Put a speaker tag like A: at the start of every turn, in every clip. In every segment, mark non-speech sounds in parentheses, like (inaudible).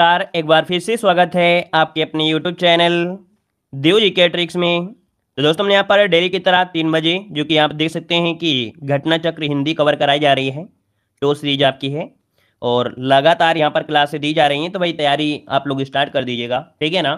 A: नमस्कार एक बार फिर से स्वागत है आपके अपने यूट्यूब चैनल देव जी के ट्रिक्स में तो दोस्तों हमने यहाँ पर डेली की तरह तीन बजे जो कि आप देख सकते हैं कि घटना चक्र हिंदी कवर कराई जा रही है टो सीरीज आपकी है और लगातार यहाँ पर क्लासे दी जा रही हैं तो भाई तैयारी आप लोग स्टार्ट कर दीजिएगा ठीक है ना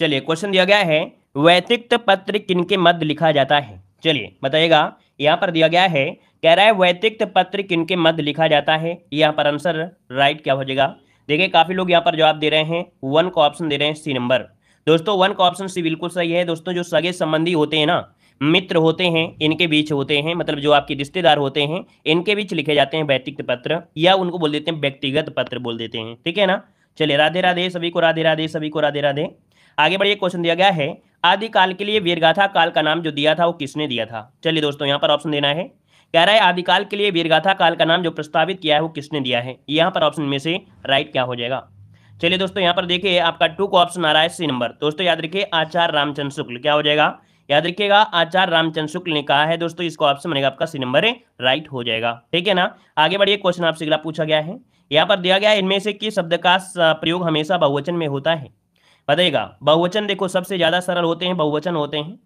A: चलिए क्वेश्चन दिया गया है व्यतिरिक्त पत्र किनके मध्य लिखा जाता है चलिए बताइएगा यहाँ पर दिया गया है कह रहा है वैतिक्त पत्र किनके मध्य लिखा जाता है यहाँ पर आंसर राइट क्या हो जाएगा देखिए काफ़ी लोग यहाँ पर जवाब दे रहे हैं वन का ऑप्शन दे रहे हैं सी नंबर दोस्तों वन का ऑप्शन सी बिल्कुल सही है दोस्तों जो सगे संबंधी होते हैं ना मित्र होते हैं इनके बीच होते हैं मतलब जो आपके रिश्तेदार होते हैं इनके बीच लिखे जाते हैं व्यक्तिगत पत्र या उनको बोल देते हैं व्यक्तिगत पत्र बोल देते हैं ठीक है ना चलिए राधे राधे सभी को राधे राधे सभी को राधे राधे आगे बढ़िए क्वेश्चन दिया गया है आदिकाल के लिए वीरगाथा काल का नाम जो दिया था वो किसने दिया था चलिए दोस्तों यहाँ पर ऑप्शन देना है कह रहा है आदिकाल के लिए वीरगाथा काल का नाम जो प्रस्तावित किया है वो किसने दिया है यहाँ पर ऑप्शन में से राइट क्या हो जाएगा चलिए दोस्तों यहाँ पर देखिए आपका टू का ऑप्शन आ रहा है सी नंबर दोस्तों याद रखिए आचार्य रामचंद्र शुक्ल क्या हो जाएगा याद रखिएगा आचार्य रामचंद्र शुक्ल ने कहा है दोस्तों इसको ऑप्शन बनेगा आपका सी नंबर राइट हो जाएगा ठीक है ना आगे बढ़िए क्वेश्चन आपसे अगला पूछा गया है यहाँ पर दिया गया इनमें से किस शब्द का प्रयोग हमेशा बहुवचन में होता है बताइएगा बहुवचन देखो सबसे ज्यादा सरल होते हैं बहुवचन होते हैं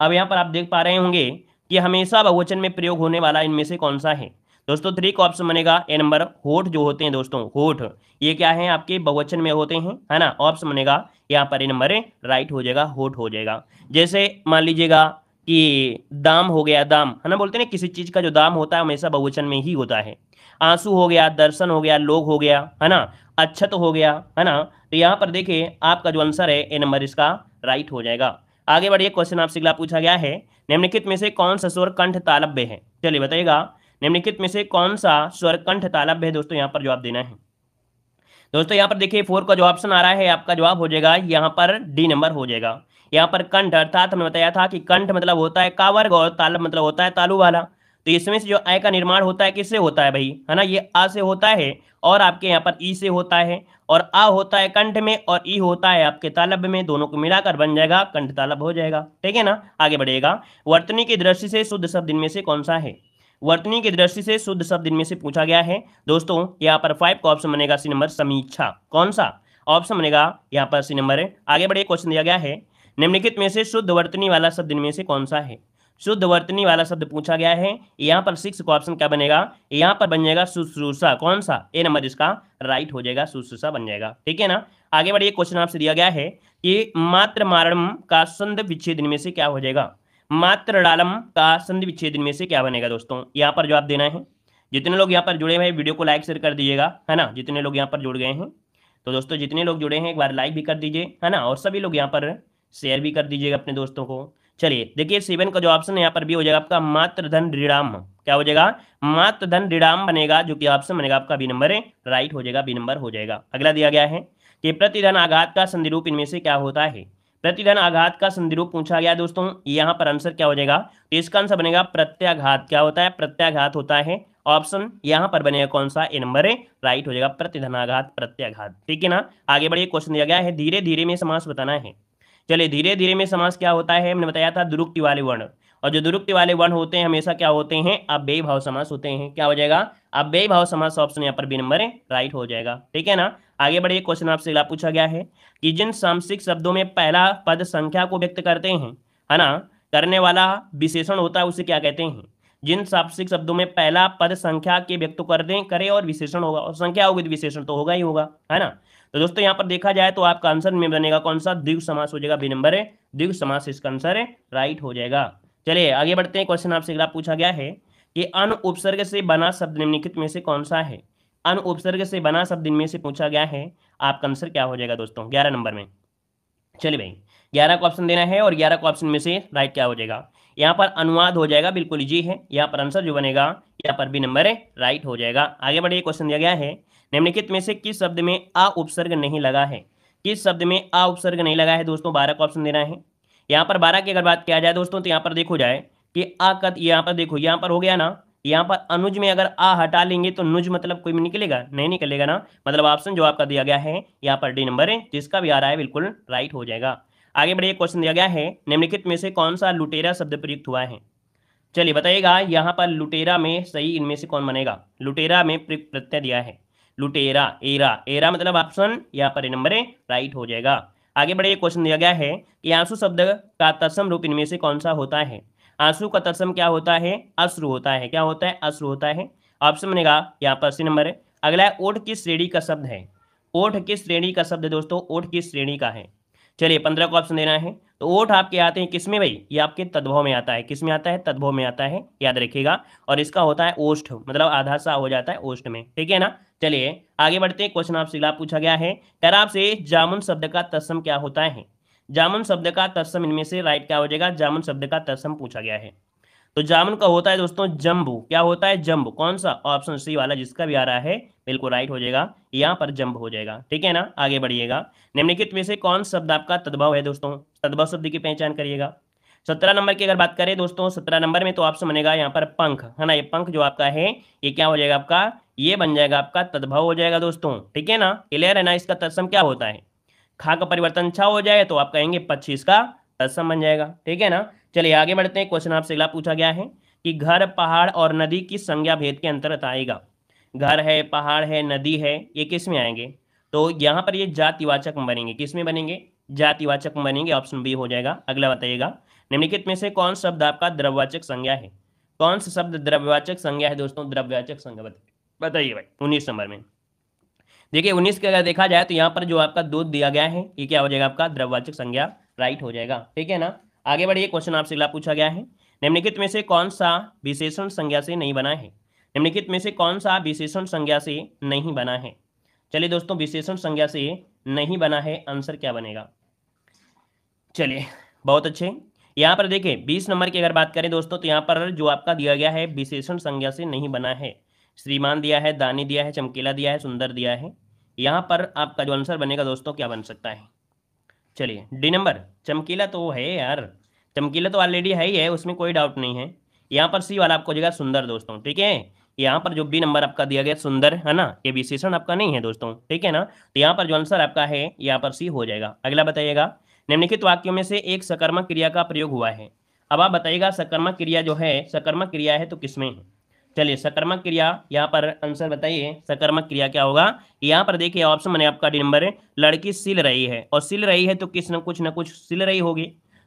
A: अब यहाँ पर आप देख पा रहे होंगे कि हमेशा बहुवचन में प्रयोग होने वाला इनमें से कौन सा है दोस्तों थ्री का ऑप्शन बनेगा ए नंबर होठ जो होते हैं दोस्तों होठ ये क्या है आपके बहुवचन में होते हैं है ना ऑप्शन बनेगा यहाँ पर ए नंबर राइट हो जाएगा होठ हो जाएगा जैसे मान लीजिएगा कि दाम हो गया दाम है ना बोलते ना किसी चीज का जो दाम होता है हमेशा बहुवचन में ही होता है आंसू हो गया दर्शन हो गया लोग हो गया है ना अच्छत हो गया है ना तो यहाँ पर देखिए आपका जो आंसर है ए नंबर इसका राइट हो जाएगा आगे बढ़िए क्वेश्चन आपसे अगला पूछा गया है निम्नलिखित में से कौन सा स्वर कंठ तालब्य है चलिए बताइएगा निम्नलिखित में से कौन सा स्वर कंठ तालब्य है दोस्तों यहाँ पर जवाब देना है दोस्तों यहाँ पर देखिए फोर का जो ऑप्शन आ रहा है आपका जवाब हो जाएगा यहाँ पर डी नंबर हो जाएगा यहाँ पर कंठ अर्थात हमने बताया था कि कंठ मतलब होता है कावर्ग और तालब मतलब होता है तालु वाला तो इसमें से जो आय का निर्माण होता है किससे होता है भाई है ना ये आ से होता है और आपके यहाँ पर ई से होता है और आ होता है कंठ में और ई होता है आपके तालब में दोनों को मिलाकर बन जाएगा कंठ तालब हो जाएगा ठीक है ना आगे बढ़ेगा वर्तनी की दृष्टि से शुद्ध शब्द इनमें से कौन सा है वर्तनी की दृष्टि से शुद्ध शब्द इनमें से पूछा गया है दोस्तों यहाँ पर फाइव का ऑप्शन बनेगा सी नंबर समीक्षा कौन सा ऑप्शन बनेगा यहाँ पर सी नंबर आगे बढ़े क्वेश्चन दिया गया है निम्नलिखित में से शुद्ध वर्तनी वाला शब्द इनमें से कौन सा है शुद्ध वर्तनी वाला शब्द पूछा गया है यहाँ पर सिक्स का ऑप्शन क्या बनेगा यहाँ पर बन जाएगा सुश्रूषा कौन सा ए नंबर इसका राइट हो जाएगा सुश्रूषा बन जाएगा ठीक है ना आगे बढ़िए क्वेश्चन आपसे दिया गया है कि मात्र मारणम का संध विच्छेद में से क्या हो जाएगा मात्र डालम का संध विच्छेद में से क्या बनेगा दोस्तों यहाँ पर जवाब देना है जितने लोग यहाँ पर जुड़े हुए वीडियो को लाइक शेयर कर दीजिएगा है ना जितने लोग यहाँ पर जुड़ गए हैं तो दोस्तों जितने लोग जुड़े हैं एक बार लाइक भी कर दीजिए है ना और सभी लोग यहाँ पर शेयर भी कर दीजिएगा अपने दोस्तों को चलिए देखिए सेवन का जो ऑप्शन यहाँ पर भी हो जाएगा आपका मात्र धन ऋणाम क्या हो जाएगा मात्र धन ऋणाम बनेगा जो कि ऑप्शन बनेगा आपका बी नंबर है राइट हो जाएगा बी नंबर हो जाएगा अगला दिया गया है कि प्रतिधन आघात का संधिरूप इनमें से क्या होता है प्रतिधन आघात का संधिरूप पूछा गया दोस्तों यहाँ पर आंसर क्या हो जाएगा तो इसका आंसर बनेगा प्रत्याघात क्या होता है प्रत्याघात होता है ऑप्शन यहाँ पर बनेगा कौन सा ए नंबर है राइट हो जाएगा प्रतिधनाघात प्रत्याघात ठीक है ना आगे बढ़िए क्वेश्चन दिया गया है धीरे धीरे में समास बताना है चलिए धीरे धीरे में समास क्या होता है हमने बताया था दुरुक्ति वाले वर्ण और जो दुरुक्ति वाले वर्ण होते हैं हमेशा क्या होते हैं अव्यय भाव समास होते हैं क्या हो जाएगा बे भाव समास ऑप्शन यहाँ पर बी नंबर राइट हो जाएगा ठीक है ना आगे बढ़े क्वेश्चन आपसे अगला पूछा गया है कि जिन सामसिक शब्दों में पहला पद संख्या को व्यक्त करते हैं है ना करने वाला विशेषण होता है उसे क्या कहते हैं जिन सापसिक शब्दों में पहला पद संख्या के व्यक्त कर दे करें और विशेषण होगा और संख्या होगी तो विशेषण तो होगा ही होगा है ना तो दोस्तों यहाँ पर देखा जाए तो आपका आंसर में बनेगा कौन सा द्विग समास हो जाएगा बी नंबर है द्विग समास इसका आंसर है राइट हो जाएगा चलिए आगे बढ़ते हैं क्वेश्चन आपसे अगला पूछा गया है कि अन उपसर्ग से बना शब्द निम्नलिखित में से कौन सा है अन उपसर्ग से बना शब्द इनमें से पूछा गया है आपका आंसर क्या हो जाएगा दोस्तों ग्यारह नंबर में चलिए भाई ग्यारह को ऑप्शन देना है और ग्यारह को ऑप्शन में से राइट क्या हो जाएगा यहाँ पर अनुवाद हो जाएगा बिल्कुल जी है यहाँ पर आंसर जो बनेगा यहाँ पर बी नंबर है राइट हो जाएगा आगे बढ़िए क्वेश्चन दिया गया है निम्नलिखित में से किस शब्द में आ उपसर्ग नहीं लगा है किस शब्द में आ उपसर्ग नहीं लगा है दोस्तों बारह का ऑप्शन देना है यहाँ पर बारह की अगर बात किया जाए दोस्तों तो यहाँ पर देखो जाए कि आ कत तो यहाँ पर देखो यहाँ पर हो गया ना यहाँ पर अनुज में अगर आ हटा लेंगे तो नुज मतलब कोई निकलेगा नहीं निकलेगा ना मतलब ऑप्शन जो आपका दिया गया है यहाँ पर डी नंबर है जिसका भी आ रहा है बिल्कुल राइट हो जाएगा आगे बढ़िए क्वेश्चन दिया गया है निम्नलिखित में से कौन सा लुटेरा शब्द प्रयुक्त हुआ है चलिए बताइएगा यहाँ पर लुटेरा में सही इनमें से कौन बनेगा लुटेरा में प्रत्यय दिया है लुटेरा एरा एरा मतलब ऑप्शन यहाँ पर नंबर राइट हो जाएगा आगे बढ़े क्वेश्चन दिया गया है कि आंसू शब्द का तत्सम रूप इनमें से कौन सा होता है आंसू का तत्सम क्या होता है अश्रु होता है क्या होता है अश्रु होता है ऑप्शन बनेगा यहाँ पर सी नंबर अगला है ओठ किस श्रेणी का शब्द है ओठ किस श्रेणी का शब्द है दोस्तों ओठ किस श्रेणी का है चलिए पंद्रह को ऑप्शन देना है तो ओठ आपके आते हैं किसमें भाई ये आपके तद्भव में आता है किसमें आता है तद्भव में आता है याद रखिएगा और इसका होता है ओष्ठ मतलब आधा सा हो जाता है ओष्ठ में ठीक है ना चलिए आगे बढ़ते हैं क्वेश्चन आपसे पूछा गया है कह रहा आपसे जामुन शब्द का तत्सम क्या होता है जामुन शब्द का तत्सम इनमें से राइट क्या हो जाएगा जामुन शब्द का तत्सम पूछा गया है तो जामुन का होता है दोस्तों जम्बू क्या होता है जम्बू कौन सा ऑप्शन सी वाला जिसका भी आ रहा है बिल्कुल राइट हो जाएगा यहाँ पर जम्ब हो जाएगा ठीक है ना आगे बढ़िएगा निम्नलिखित में से कौन शब्द आपका तद्भव है दोस्तों तद्भव शब्द की पहचान करिएगा सत्रह नंबर की अगर बात करें दोस्तों सत्रह नंबर में तो ऑप्शन बनेगा यहाँ पर पंख है ना ये पंख जो आपका है ये क्या हो जाएगा आपका ये बन जाएगा आपका तद्भव हो जाएगा दोस्तों ठीक है ना क्लियर है ना इसका तत्सम क्या होता है खा का परिवर्तन छा हो जाए तो आप कहेंगे पच्चीस का तत्सम बन जाएगा ठीक है ना चलिए आगे बढ़ते हैं क्वेश्चन आपसे अगला पूछा गया है कि घर पहाड़ और नदी किस संज्ञा भेद के अंतर्गत आएगा घर है पहाड़ है नदी है ये किस में आएंगे तो यहाँ पर ये जातिवाचक बनेंगे किस में बनेंगे जातिवाचक बनेंगे ऑप्शन बी हो जाएगा अगला बताइएगा निम्नलिखित में से कौन शब्द आपका द्रव्यवाचक संज्ञा है कौन सा शब्द द्रव्यवाचक संज्ञा है दोस्तों द्रव्यवाचक संज्ञा बताइए बताइए भाई उन्नीस नंबर में देखिए उन्नीस के अगर देखा जाए तो यहाँ पर जो आपका दूध दिया गया है ये क्या हो जाएगा आपका द्रव्यवाचक संज्ञा राइट हो जाएगा ठीक है ना आगे बढ़िए क्वेश्चन आपसे अगला पूछा गया है निम्नलिखित में से कौन सा विशेषण संज्ञा से नहीं बना है निम्नलिखित में से कौन सा विशेषण संज्ञा से नहीं बना है चलिए दोस्तों विशेषण संज्ञा से नहीं बना है आंसर क्या बनेगा चलिए बहुत अच्छे यहाँ पर देखिए बीस नंबर की अगर बात करें दोस्तों तो यहाँ पर जो आपका दिया गया है विशेषण संज्ञा से नहीं बना है श्रीमान दिया है दानी दिया है चमकीला दिया है सुंदर दिया है यहाँ पर आपका जो आंसर बनेगा दोस्तों क्या बन सकता है चलिए डी नंबर चमकीला तो है यार चमकीला तो ऑलरेडी है ही है उसमें कोई डाउट नहीं है यहाँ पर सी वाला आपको जगह सुंदर दोस्तों ठीक है यहाँ पर जो बी नंबर आपका दिया गया सुंदर है ना ये विशेषण आपका नहीं है दोस्तों ठीक है ना तो यहाँ पर जो आंसर आपका है यहाँ पर सी हो जाएगा अगला बताइएगा निम्नलिखित वाक्यों में से एक सकर्मक क्रिया का प्रयोग हुआ है अब आप बताइएगा सकर्मक क्रिया जो है सकर्मक क्रिया है तो किसमें है चलिए सकर्मक क्रिया यहाँ पर आंसर बताइए सकर्मक क्रिया क्या होगा यहाँ पर देखिए ऑप्शन मैंने आपका डी नंबर लड़की सिल रही है और सिल रही है तो किस न कुछ न कुछ सिल रही होगी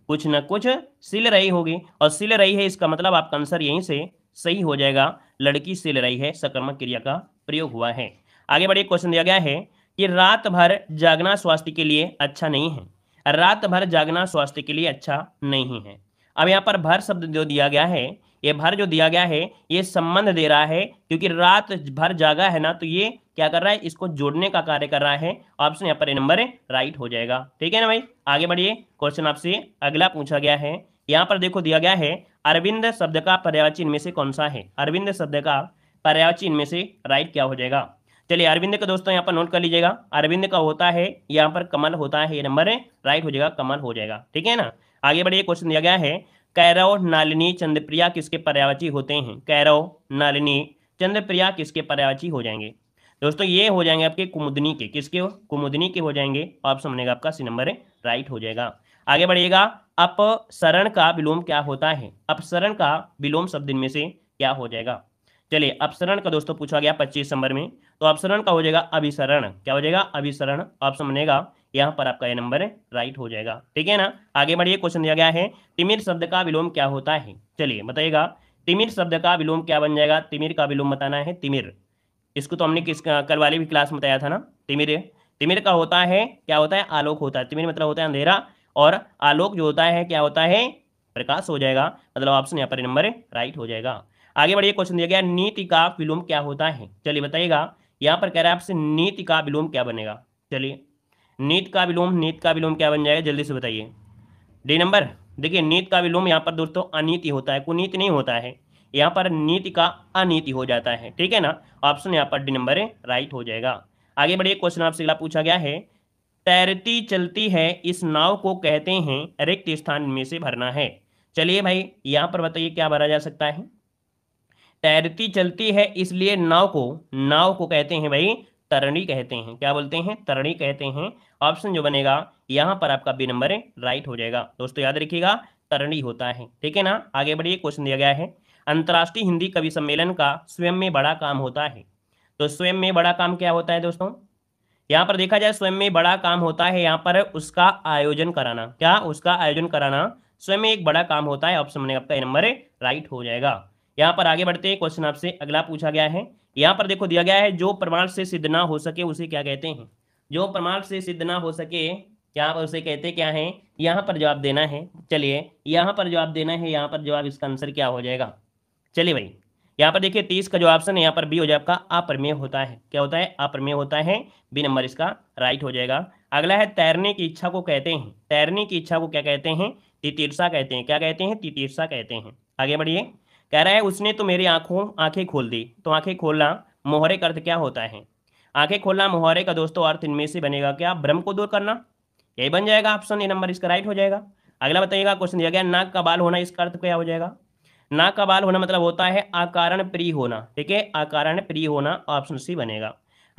A: कुछ न कुछ सिल रही होगी और सिल रही है इसका मतलब आपका आंसर यहीं से सही हो जाएगा लड़की सिल रही है सकर्मक क्रिया का प्रयोग हुआ है आगे बढ़िए क्वेश्चन दिया गया है कि रात भर जागना स्वास्थ्य के लिए अच्छा नहीं है रात भर जागना स्वास्थ्य के लिए अच्छा नहीं है अब यहाँ पर भर शब्द जो दिया गया है ये भर जो दिया गया है ये संबंध दे रहा है क्योंकि रात भर जागा है ना तो ये क्या कर रहा है इसको जोड़ने का कार्य कर रहा है ऑप्शन यहाँ पर नंबर राइट हो जाएगा ठीक है ना भाई आगे बढ़िए क्वेश्चन आपसे अगला पूछा गया है यहाँ पर देखो दिया गया है अरविंद शब्द का पर्यावाची इनमें से कौन सा है अरविंद शब्द का पर्यावाची इनमें से राइट क्या हो जाएगा चलिए अरविंद का दोस्तों यहाँ पर नोट कर लीजिएगा अरविंद का होता है यहाँ पर कमल होता है ये नंबर राइट हो जाएगा कमल हो जाएगा ठीक है ना आगे बढ़िए क्वेश्चन दिया गया है कैरव नालिनी चंद्रप्रिया किसके पर्यावची होते हैं कैरव नालिनी चंद्रप्रिया किसके पर्यावची हो जाएंगे दोस्तों ये हो जाएंगे आपके कुमुदनी के किसके कुमुदनी के हो जाएंगे ऑप्शन बनेगा आपका सी नंबर राइट हो जाएगा आगे बढ़िएगा अपसरण का विलोम क्या होता है अपसरण का विलोम शब्द में से क्या हो जाएगा चलिए अपसरण का दोस्तों पूछा गया पच्चीस नंबर में तो अपसरण का हो जाएगा अभिसरण क्या हो जाएगा अभिसरण ऑप्शन तो बनेगा यहाँ पर आपका ये नंबर राइट हो जाएगा ठीक है ना आगे बढ़िए क्वेश्चन दिया गया है तिमिर शब्द का विलोम क्या होता है चलिए बताइएगा तिमिर शब्द का विलोम क्या बन जाएगा तिमिर का विलोम बताना है तिमिर इसको तो हमने किस कल वाली भी क्लास में बताया था ना तिमिर तिमिर का होता है क्या होता है आलोक होता है तिमिर मतलब होता है अंधेरा और आलोक जो होता है क्या होता है प्रकाश हो जाएगा मतलब ऑप्शन यहाँ पर नंबर राइट हो जाएगा आगे बढ़िए क्वेश्चन दिया गया नीति का विलोम क्या होता है चलिए बताइएगा यहाँ पर कह रहा है आपसे नीति का विलोम क्या बनेगा चलिए नीत का विलोम नीत का विलोम क्या बन जाएगा जल्दी से बताइए डी नंबर देखिए नीत का विलोम यहाँ पर दोस्तों अनीति होता है कुनीति नहीं होता है यहाँ पर नीति का अनीति हो जाता है ठीक है ना ऑप्शन यहाँ पर डी नंबर राइट हो जाएगा आगे बढ़िए क्वेश्चन आपसे अगला पूछा गया है तैरती चलती है इस नाव को कहते हैं रिक्त स्थान में से भरना है चलिए भाई यहाँ पर बताइए क्या भरा जा सकता है तैरती चलती है इसलिए नाव को नाव को कहते हैं भाई तरणी कहते हैं क्या बोलते हैं तरणी कहते हैं ऑप्शन जो बनेगा यहाँ पर आपका बी नंबर राइट हो जाएगा दोस्तों याद रखिएगा तरणी होता है ठीक है ना आगे बढ़िए क्वेश्चन दिया गया है अंतर्राष्ट्रीय हिंदी कवि सम्मेलन का स्वयं में बड़ा काम होता है तो स्वयं में बड़ा काम क्या होता है दोस्तों यहाँ पर देखा जाए स्वयं में बड़ा काम होता है यहाँ पर उसका आयोजन कराना क्या उसका आयोजन कराना स्वयं में एक बड़ा काम होता है ऑप्शन बनेगा आपका नंबर राइट हो जाएगा यहाँ पर आगे बढ़ते हैं क्वेश्चन आपसे अगला पूछा गया है यहाँ पर देखो दिया गया है जो प्रमाण से सिद्ध ना हो सके उसे क्या कहते हैं जो प्रमाण से सिद्ध ना हो सके यहाँ पर उसे कहते क्या है यहाँ पर जवाब देना है चलिए यहाँ पर जवाब देना है यहाँ पर जवाब इसका आंसर क्या हो जाएगा चलिए भाई यहाँ पर देखिए तीस का जो ऑप्शन है यहाँ पर बी हो जाए आपका अप्रमेय होता है क्या होता है अप्रमेय होता है बी नंबर इसका राइट हो जाएगा अगला है तैरने की इच्छा को कहते हैं तैरने की इच्छा को क्या कहते हैं तितीर्षा कहते हैं क्या कहते हैं तितीर्षा कहते हैं आगे बढ़िए कह रहा है उसने तो मेरी आंखों आंखें खोल दी तो आंखें खोलना मोहरे का अर्थ क्या होता है आंखें खोलना मोहरे का दोस्तों अर्थ इनमें से बनेगा क्या भ्रम को दूर करना यही बन जाएगा ऑप्शन ए नंबर इसका राइट हो जाएगा अगला बताइएगा क्वेश्चन दिया गया नाक का बाल होना इसका अर्थ क्या हो जाएगा नाक का बाल होना मतलब होता है आकारण प्रिय होना ठीक है आकारण प्रिय होना ऑप्शन सी बनेगा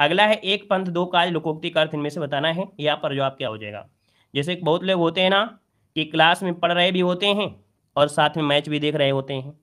A: अगला है एक पंथ दो काज लोकोक्ति का अर्थ इनमें से बताना है यहाँ पर जवाब क्या हो जाएगा जैसे बहुत लोग होते हैं ना कि क्लास में पढ़ रहे भी होते हैं और साथ में मैच भी देख रहे होते हैं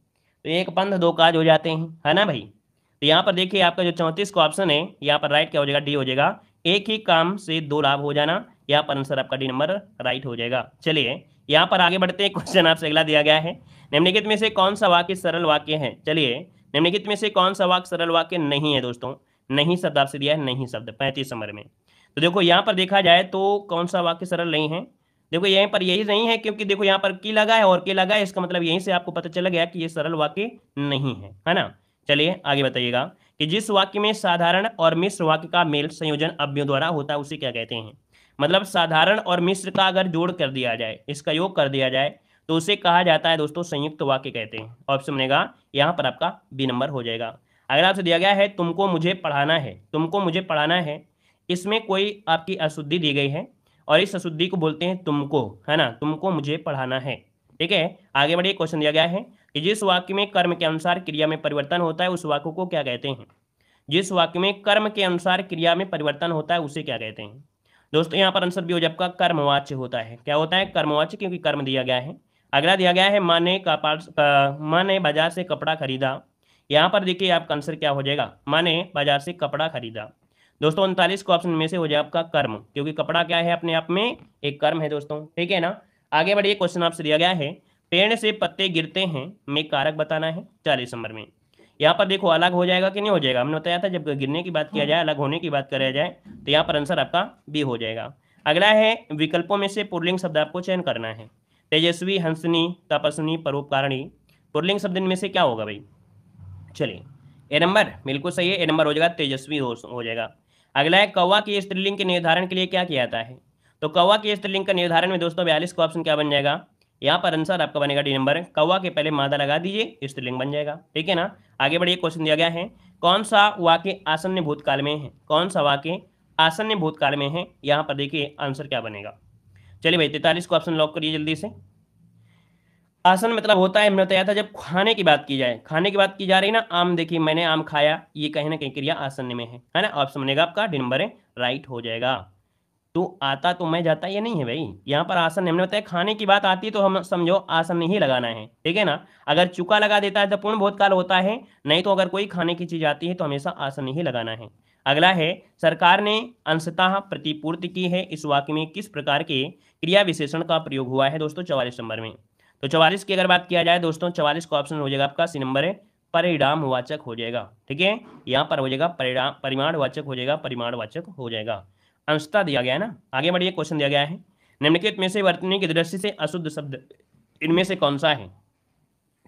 A: तो एक पंथ दो काज हो जाते हैं है ना भाई तो यहाँ पर देखिए आपका जो चौंतीस का ऑप्शन है यहाँ पर राइट क्या हो जाएगा डी हो जाएगा एक ही काम से दो लाभ हो जाना यहाँ पर आंसर आपका डी नंबर राइट हो जाएगा चलिए यहाँ पर आगे बढ़ते हैं क्वेश्चन (laughs) आपसे अगला दिया गया है निम्नलिखित में से कौन सा वाक्य सरल वाक्य है चलिए निम्नलिखित में से कौन सा वाक्य सरल वाक्य नहीं है दोस्तों नहीं शब्द आपसे दिया है नहीं शब्द पैंतीस नंबर में तो देखो यहाँ पर देखा जाए तो कौन सा वाक्य सरल नहीं है देखो यहीं पर यही नहीं है क्योंकि देखो यहाँ पर की लगा है और की लगा है इसका मतलब यहीं से आपको पता चला गया कि ये सरल वाक्य नहीं है है ना चलिए आगे बताइएगा कि जिस वाक्य में साधारण और मिश्र वाक्य का मेल संयोजन अव्यों द्वारा होता है उसे क्या कहते हैं मतलब साधारण और मिश्र का अगर जोड़ कर दिया जाए इसका योग कर दिया जाए तो उसे कहा जाता है दोस्तों संयुक्त वाक्य कहते हैं ऑप्शन बनेगा यहाँ पर आपका बी नंबर हो जाएगा अगर आपसे दिया गया है तुमको मुझे पढ़ाना है तुमको मुझे पढ़ाना है इसमें कोई आपकी अशुद्धि दी गई है और इस अशुद्धि को बोलते हैं तुमको है ना तुमको मुझे पढ़ाना है ठीक है आगे बढ़े क्वेश्चन दिया गया है कि जिस वाक्य में कर्म के अनुसार क्रिया में परिवर्तन होता है उस वाक्य को क्या कहते हैं जिस वाक्य में कर्म के अनुसार क्रिया में परिवर्तन होता है उसे क्या कहते हैं दोस्तों यहाँ पर आंसर भी हो जब का कर्मवाच्य होता है क्या होता है कर्मवाच्य क्योंकि कर्म दिया गया है अगला दिया गया है माँ ने माँ ने बाजार से कपड़ा खरीदा यहाँ पर देखिए आपका आंसर क्या हो जाएगा माँ ने बाजार से कपड़ा खरीदा दोस्तों उनतालीस को ऑप्शन में से हो जाए आपका कर्म क्योंकि कपड़ा क्या है अपने आप में एक कर्म है दोस्तों ठीक है ना आगे बढ़िए क्वेश्चन आपसे दिया गया है पेड़ से पत्ते गिरते हैं में कारक बताना है चालीस नंबर में यहाँ पर देखो अलग हो जाएगा कि नहीं हो जाएगा हमने बताया था जब गिरने की बात किया हाँ। जाए अलग होने की बात कराया जाए तो यहाँ पर आंसर आपका बी हो जाएगा अगला है विकल्पों में से पुरलिंग शब्द आपको चयन करना है तेजस्वी हंसनी तपस्वनी परोपकारणी पुरलिंग शब्द इनमें से क्या होगा भाई चलिए ए नंबर बिल्कुल सही है ए नंबर हो जाएगा तेजस्वी हो, हो जाएगा अगला है कौवा की स्त्रीलिंग के निर्धारण के लिए क्या किया जाता है तो कौवा की स्त्रीलिंग का निर्धारण में दोस्तों बयालीस का ऑप्शन क्या बन जाएगा यहाँ पर आंसर आपका बनेगा डी नंबर कौवा के पहले मादा लगा दीजिए स्त्रीलिंग बन जाएगा ठीक है ना आगे बढ़िए क्वेश्चन दिया गया है कौन सा वाक्य आसन्य भूतकाल में है कौन सा वाक्य आसन्य भूतकाल में है यहाँ पर देखिए आंसर क्या बनेगा चलिए भाई तैतालीस को ऑप्शन लॉक करिए जल्दी से आसन मतलब होता है हमने बताया था जब खाने की बात की जाए खाने की बात की जा रही ना आम देखिए मैंने आम खाया ये कहीं ना कहीं क्रिया आसन में है है ना ऑप्शन बनेगा आपका डी नंबर है राइट हो जाएगा तो आता तो मैं जाता ये नहीं है भाई यहाँ पर आसन हमने बताया खाने की बात आती तो हम समझो आसन नहीं लगाना है ठीक है ना अगर चुका लगा देता है तो पूर्ण बहुत काल होता है नहीं तो अगर कोई खाने की चीज आती है तो हमेशा आसन नहीं लगाना है अगला है सरकार ने अंशतः प्रतिपूर्ति की है इस वाक्य में किस प्रकार के क्रिया विशेषण का प्रयोग हुआ है दोस्तों चौवालीस नंबर में तो चवालीस की अगर बात किया जाए दोस्तों चवालीस का ऑप्शन हो जाएगा आपका सी नंबर है परिणाम वाचक हो जाएगा ठीक है यहाँ पर हो जाएगा परिणाम परिमाण वाचक हो जाएगा परिमाण वाचक हो जाएगा अंशता दिया गया है ना आगे बढ़िए क्वेश्चन दिया गया है निम्नलिखित में से वर्तनी की दृष्टि से अशुद्ध शब्द इनमें से कौन सा है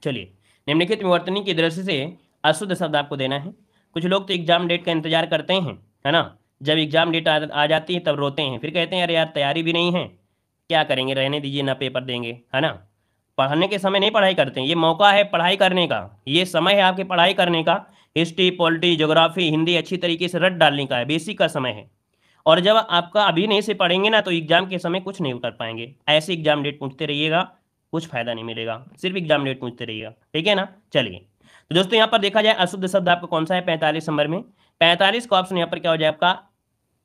A: चलिए निम्नलिखित में वर्तनी की दृष्टि से अशुद्ध शब्द आपको देना है कुछ लोग तो एग्जाम डेट का इंतजार करते हैं है ना जब एग्जाम डेट आ, आ जाती है तब रोते हैं फिर कहते हैं अरे यार तैयारी भी नहीं है क्या करेंगे रहने दीजिए ना पेपर देंगे है ना पढ़ने के समय नहीं पढ़ाई करते हैं ये मौका है पढ़ाई करने का ये समय है आपके पढ़ाई करने का हिस्ट्री पॉलिटी जोग्राफी हिंदी अच्छी तरीके से रट डालने का है बेसिक का समय है और जब आपका अभी नहीं से पढ़ेंगे ना तो एग्जाम के समय कुछ नहीं उतर पाएंगे ऐसे एग्जाम डेट पूछते रहिएगा कुछ फायदा नहीं मिलेगा सिर्फ एग्जाम डेट पूछते रहिएगा ठीक है ना चलिए तो दोस्तों यहाँ पर देखा जाए अशुद्ध शब्द आपका कौन सा है पैंतालीस नंबर में पैंतालीस का ऑप्शन यहाँ पर क्या हो जाए आपका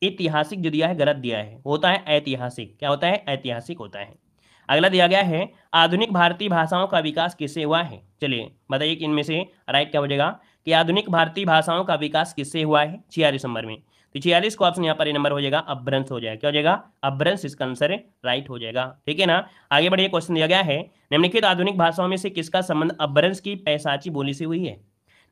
A: ऐतिहासिक जो दिया है गलत दिया है होता है ऐतिहासिक क्या होता है ऐतिहासिक होता है अगला दिया गया है आधुनिक भारतीय भाषाओं का विकास किससे हुआ है चलिए बताइए कि इनमें से राइट क्या हो जाएगा कि आधुनिक भारतीय भाषाओं का विकास किससे हुआ है छियालीस नंबर में तो छियालीस का ऑप्शन यहाँ पर नंबर हो जाएगा अभ्रंश हो जाएगा क्या हो जाएगा अभ्रंश इसका आंसर राइट हो जाएगा ठीक है ना आगे बढ़िए क्वेश्चन दिया गया है निम्नलिखित आधुनिक भाषाओं में से किसका संबंध अभ्रंश की पैसाची बोली से हुई है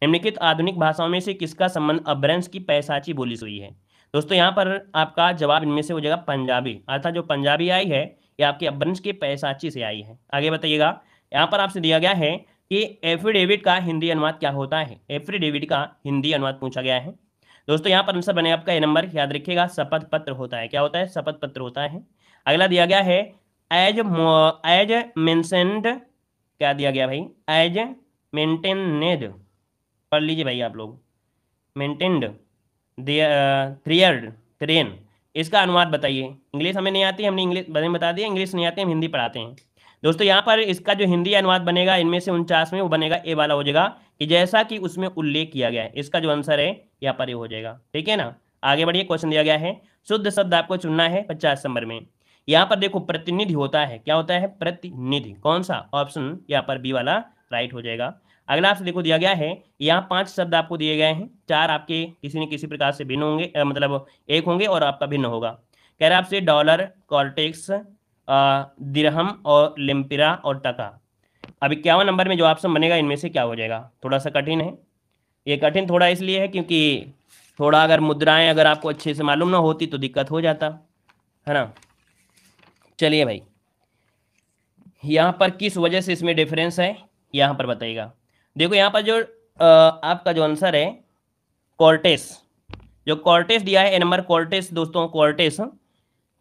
A: निम्नलिखित आधुनिक भाषाओं में से किसका संबंध अभ्रंश की पैसाची बोली से हुई है दोस्तों यहाँ पर आपका जवाब इनमें से हो जाएगा पंजाबी अर्थात जो पंजाबी आई है ये आपके अपभ्रंश के पैसाची से आई है आगे बताइएगा यहाँ पर आपसे दिया गया है कि एफिडेविट का हिंदी अनुवाद क्या होता है एफिडेविट का हिंदी अनुवाद पूछा गया है दोस्तों यहाँ पर आंसर बने आपका ये नंबर याद रखिएगा शपथ पत्र होता है क्या होता है शपथ पत्र होता है अगला दिया गया है एज एज मेंसेंड क्या दिया गया भाई एज मेंटेनेड पढ़ लीजिए भाई आप लोग मेंटेन्ड थ्रियर ट्रेन इसका अनुवाद बताइए इंग्लिश हमें नहीं आती हमने इंग्लिश बता दिया इंग्लिश नहीं आती हम हिंदी पढ़ाते हैं दोस्तों यहाँ पर इसका जो हिंदी अनुवाद बनेगा इनमें से उनचास में वो बनेगा ए वाला हो जाएगा कि जैसा कि उसमें उल्लेख किया गया है इसका जो आंसर है यहाँ पर ये हो जाएगा ठीक है ना आगे बढ़िए क्वेश्चन दिया गया है शुद्ध शब्द आपको चुनना है पचास नंबर में यहाँ पर देखो प्रतिनिधि होता है क्या होता है प्रतिनिधि कौन सा ऑप्शन यहाँ पर बी वाला राइट हो जाएगा अगला आपसे देखो दिया गया है यहाँ पांच शब्द आपको दिए गए हैं चार आपके किसी न किसी प्रकार से भिन्न होंगे मतलब एक होंगे और आपका भिन्न होगा कह रहे आपसे डॉलर कॉर्टेक्स दिरहम और लिम्पिरा और टका अब इक्यावन नंबर में जो ऑप्शन बनेगा इनमें से क्या हो जाएगा थोड़ा सा कठिन है ये कठिन थोड़ा इसलिए है क्योंकि थोड़ा अगर मुद्राएं अगर आपको अच्छे से मालूम ना होती तो दिक्कत हो जाता है ना चलिए भाई यहाँ पर किस वजह से इसमें डिफरेंस है यहाँ पर बताइएगा देखो यहाँ पर जो आपका जो आंसर है कॉर्टेस जो कॉर्टेस दिया है नंबर कॉर्टेस दोस्तों कॉर्टेस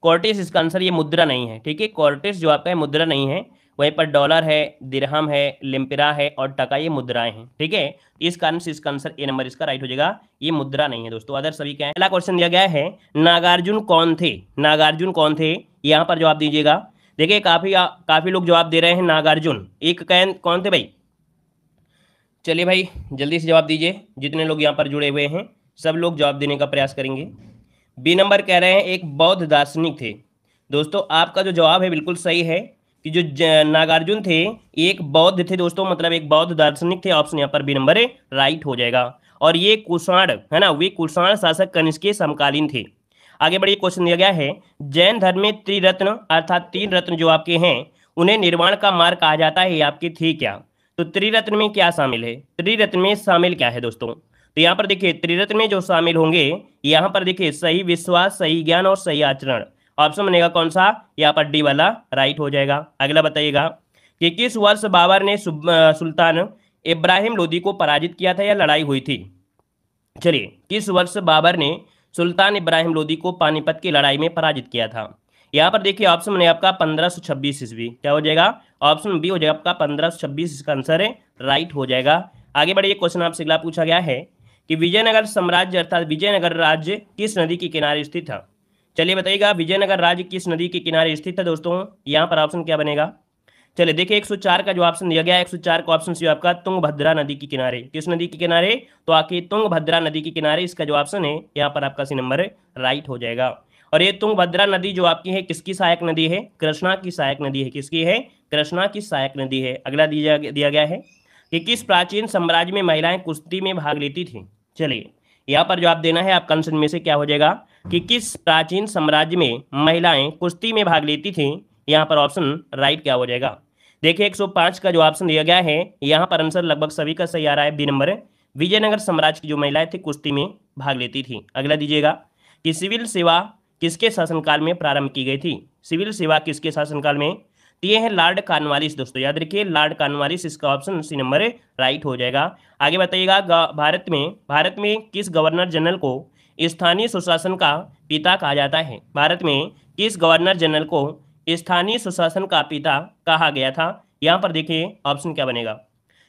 A: कॉर्टेस इसका आंसर ये मुद्रा नहीं है ठीक है कॉर्टेस जो आपका है मुद्रा नहीं है वहीं पर डॉलर है दिरहम है लिम्पिरा है और टका ये मुद्राएं हैं ठीक है इस कारण से इसका आंसर ए नंबर इसका राइट हो जाएगा ये मुद्रा नहीं है दोस्तों अदर सभी क्या है पहला क्वेश्चन दिया गया है नागार्जुन कौन थे नागार्जुन कौन थे यहाँ पर जवाब दीजिएगा देखिए काफी काफी लोग जवाब दे रहे हैं नागार्जुन एक कौन थे भाई चलिए भाई जल्दी से जवाब दीजिए जितने लोग यहाँ पर जुड़े हुए हैं सब लोग जवाब देने का प्रयास करेंगे बी नंबर कह रहे हैं एक बौद्ध दार्शनिक थे दोस्तों आपका जो जवाब है बिल्कुल सही है कि जो नागार्जुन थे एक बौद्ध थे दोस्तों मतलब एक बौद्ध दार्शनिक थे ऑप्शन यहाँ पर बी नंबर राइट हो जाएगा और ये कुषाण है ना वे कुषाण शासक कनिष के समकालीन थे आगे बढ़िए क्वेश्चन दिया गया है जैन धर्म में त्रिरत्न अर्थात तीन रत्न जो आपके हैं उन्हें निर्माण का मार्ग कहा जाता है ये आपके थे क्या तो त्रिरत्न में क्या शामिल है त्रिरत्न में शामिल क्या है दोस्तों तो यहाँ पर देखिए त्रिरत्न में जो शामिल होंगे यहाँ पर देखिए सही विश्वास सही ज्ञान और सही आचरण ऑप्शन बनेगा कौन सा यहाँ पर डी वाला राइट हो जाएगा अगला बताइएगा कि किस वर्ष बाबर ने सुल्तान इब्राहिम लोदी को पराजित किया था या लड़ाई हुई थी चलिए किस वर्ष बाबर ने सुल्तान इब्राहिम लोदी को पानीपत की लड़ाई में पराजित किया था यहाँ पर देखिए ऑप्शन बने आपका पंद्रह सौ छब्बीस ईस्वी क्या हो जाएगा ऑप्शन बी हो जाएगा आपका पंद्रह छब्बीस इसका आंसर है राइट हो जाएगा आगे बढ़िए क्वेश्चन आपसे अगला पूछा गया है कि विजयनगर साम्राज्य अर्थात विजयनगर राज्य किस नदी के किनारे स्थित था चलिए बताइएगा विजयनगर राज्य किस नदी के किनारे स्थित था दोस्तों यहाँ पर ऑप्शन क्या बनेगा चलिए देखिए 104 का जो ऑप्शन दिया गया 104 का ऑप्शन सी आपका भद्रा नदी के किनारे किस नदी के किनारे तो आके भद्रा नदी के किनारे इसका जो ऑप्शन है यहाँ पर आपका सी नंबर राइट हो जाएगा और ये तुंग भद्रा नदी जो आपकी है किसकी सहायक नदी है कृष्णा की सहायक नदी है किसकी है कृष्णा की सहायक नदी है अगला दिया दिया गया है कि किस प्राचीन साम्राज्य में महिलाएं कुश्ती में भाग लेती थी चलिए यहाँ पर जवाब देना है आपका आंसर में से क्या हो जाएगा कि किस प्राचीन साम्राज्य में महिलाएं कुश्ती में भाग लेती थी यहाँ पर ऑप्शन राइट क्या हो जाएगा देखिए 105 का जो ऑप्शन दिया गया है यहाँ पर आंसर लगभग सभी का सही आ रहा है बी नंबर विजयनगर साम्राज्य की जो महिलाएं थी कुश्ती में भाग लेती थी अगला दीजिएगा कि सिविल सेवा किसके शासनकाल में प्रारंभ की गई थी सिविल सेवा किसके शासनकाल में तो ये है लॉर्ड कार्नवालिस दोस्तों याद रखिए लॉर्ड कार्नवालिस इसका ऑप्शन सी नंबर राइट हो जाएगा आगे बताइएगा भारत में भारत में किस गवर्नर जनरल को स्थानीय सुशासन का पिता कहा जाता है भारत में किस गवर्नर जनरल को स्थानीय सुशासन का पिता कहा गया था यहाँ पर देखिए ऑप्शन क्या बनेगा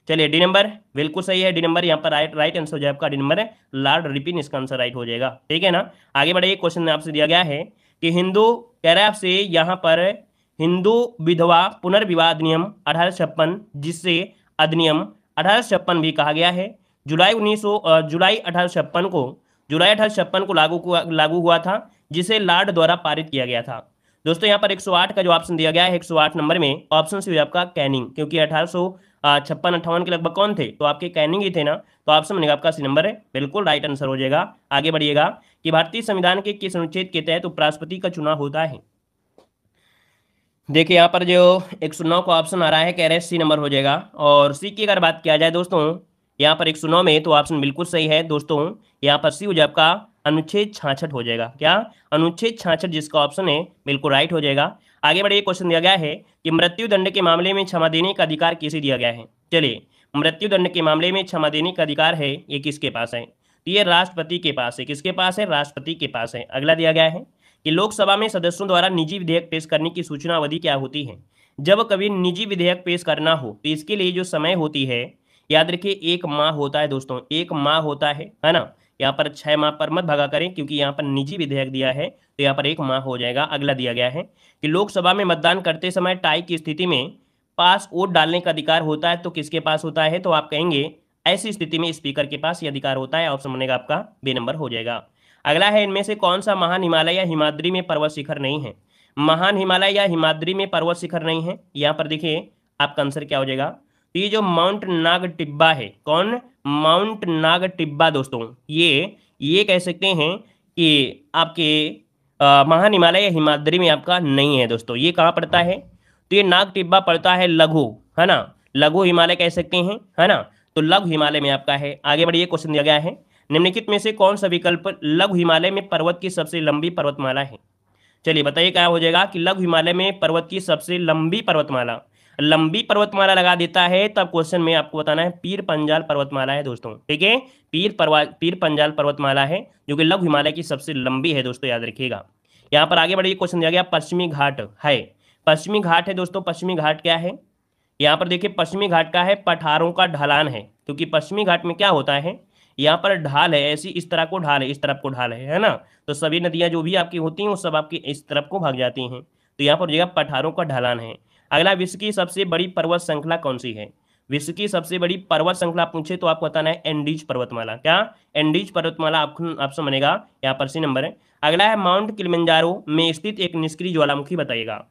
A: चलिए डी नंबर बिल्कुल सही है डी नंबर यहाँ पर राइट राइट आंसर हो जाए आपका डी नंबर है लॉर्ड रिपिन इसका आंसर राइट हो जाएगा ठीक है ना आगे बढ़िए क्वेश्चन आपसे दिया गया है कि हिंदू कह रहे हैं आपसे यहाँ पर हिंदू विधवा पुनर्विवाह अधिनियम अठारह जिसे अधिनियम अठारह भी कहा गया है जुलाई उन्नीस जुलाई अठारह को जुलाई अठारह को लागू लागू हुआ था जिसे लार्ड द्वारा पारित किया गया था दोस्तों यहाँ पर 108 का जो ऑप्शन दिया गया है 108 नंबर में ऑप्शन सी आपका कैनिंग क्योंकि अठारह छप्पन अट्ठावन के लगभग कौन थे तो आपके कैनिंग ही थे ना तो ऑप्शन बनेगा आपका सी नंबर है बिल्कुल राइट आंसर हो जाएगा आगे बढ़िएगा कि भारतीय संविधान के किस अनुच्छेद के तहत उपराष्ट्रपति का चुनाव होता है देखिए यहाँ पर जो एक सौ नौ का ऑप्शन आ रहा है कह रहे हैं सी नंबर हो जाएगा और सी की अगर बात किया जाए दोस्तों यहाँ पर एक सौ नौ में तो ऑप्शन बिल्कुल सही है दोस्तों यहाँ पर सी हो जाए आपका अनुच्छेद छाछठ हो जाएगा क्या अनुच्छेद छाछठ जिसका ऑप्शन है बिल्कुल राइट हो जाएगा आगे बढ़े क्वेश्चन दिया गया है कि मृत्यु दंड के मामले में क्षमा देने का अधिकार किसे दिया गया है चलिए मृत्यु दंड के मामले में क्षमा देने का अधिकार है ये किसके पास है तो ये राष्ट्रपति के पास है किसके पास है राष्ट्रपति के पास है अगला दिया गया है कि लोकसभा में सदस्यों द्वारा निजी विधेयक पेश करने की सूचना अवधि क्या होती है जब कभी निजी विधेयक पेश करना हो तो इसके लिए जो समय होती है याद रखिए एक माह होता है दोस्तों एक माह होता है है ना यहाँ पर छह माह पर मत भगा करें क्योंकि यहाँ पर निजी विधेयक दिया है तो यहाँ पर एक माह हो जाएगा अगला दिया गया है कि लोकसभा में मतदान करते समय टाई की स्थिति में पास वोट डालने का अधिकार होता है तो किसके पास होता है तो आप कहेंगे ऐसी स्थिति में स्पीकर के पास ये अधिकार होता है ऑप्शन बनेगा आपका बे नंबर हो जाएगा अगला है इनमें से कौन सा महान हिमालय या हिमाद्री में पर्वत शिखर नहीं है महान हिमालय या हिमाद्री में पर्वत शिखर नहीं है यहाँ पर देखिए आपका आंसर क्या हो जाएगा तो ये जो माउंट नाग टिब्बा है कौन माउंट नाग टिब्बा दोस्तों ये ये कह सकते हैं कि आपके महान हिमालय या हिमाद्री में आपका नहीं है दोस्तों ये कहाँ पड़ता है तो ये नाग टिब्बा पड़ता है लघु है ना लघु हिमालय कह सकते हैं है ना तो लघु हिमालय में आपका है आगे बढ़िए क्वेश्चन दिया गया है निम्नलिखित में से कौन सा विकल्प लघु हिमालय में पर्वत की सबसे लंबी पर्वतमाला है चलिए बताइए क्या हो जाएगा कि लघु हिमालय में पर्वत की सबसे लंबी पर्वतमाला लंबी पर्वतमाला लगा देता है तब क्वेश्चन में आपको बताना है पीर पंजाल पर्वतमाला है दोस्तों ठीक है पीर पीर पंजाल पर्वतमाला है जो कि लघु हिमालय की सबसे लंबी है दोस्तों याद रखिएगा यहाँ पर आगे बढ़िए क्वेश्चन दिया गया पश्चिमी घाट है पश्चिमी घाट है दोस्तों पश्चिमी घाट क्या है यहाँ पर देखिए पश्चिमी घाट का है पठारों का ढलान है क्योंकि पश्चिमी घाट में क्या होता है यहाँ पर ढाल है ऐसी इस तरह को ढाल है इस तरफ को ढाल है है ना तो सभी नदियाँ जो भी आपकी होती हैं वो सब आपकी इस तरफ को भाग जाती हैं तो यहाँ पर जगह पठारों का ढलान है अगला विश्व की सबसे बड़ी पर्वत श्रृंखला कौन सी है विश्व की सबसे बड़ी पर्वत श्रृंखला पूछे तो आपको बताना है एंडीज पर्वतमाला क्या एंडीज पर्वतमाला आपको आपसे मनेगा यहाँ पर सी नंबर है अगला है माउंट किलिमंजारो में स्थित एक निष्क्रिय ज्वालामुखी बताइएगा